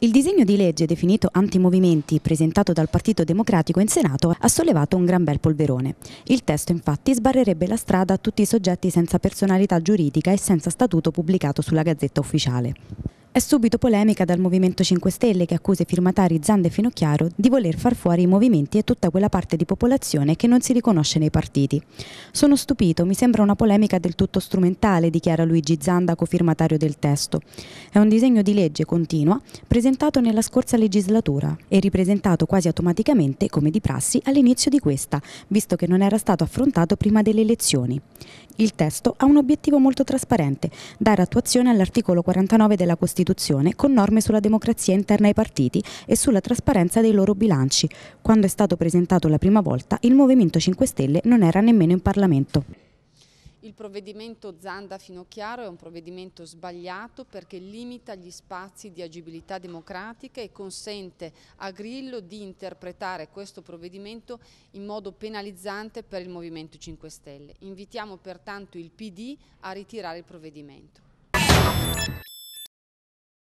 Il disegno di legge definito antimovimenti presentato dal Partito Democratico in Senato ha sollevato un gran bel polverone. Il testo infatti sbarrerebbe la strada a tutti i soggetti senza personalità giuridica e senza statuto pubblicato sulla Gazzetta Ufficiale. È subito polemica dal Movimento 5 Stelle che accusa i firmatari Zande e Finocchiaro di voler far fuori i movimenti e tutta quella parte di popolazione che non si riconosce nei partiti. Sono stupito, mi sembra una polemica del tutto strumentale, dichiara Luigi Zanda, cofirmatario del testo. È un disegno di legge continua presentato nella scorsa legislatura e ripresentato quasi automaticamente, come di prassi, all'inizio di questa, visto che non era stato affrontato prima delle elezioni. Il testo ha un obiettivo molto trasparente, dare attuazione all'articolo 49 della Costituzione Costituzione con norme sulla democrazia interna ai partiti e sulla trasparenza dei loro bilanci. Quando è stato presentato la prima volta, il Movimento 5 Stelle non era nemmeno in Parlamento. Il provvedimento Zanda-Finocchiaro è un provvedimento sbagliato perché limita gli spazi di agibilità democratica e consente a Grillo di interpretare questo provvedimento in modo penalizzante per il Movimento 5 Stelle. Invitiamo pertanto il PD a ritirare il provvedimento.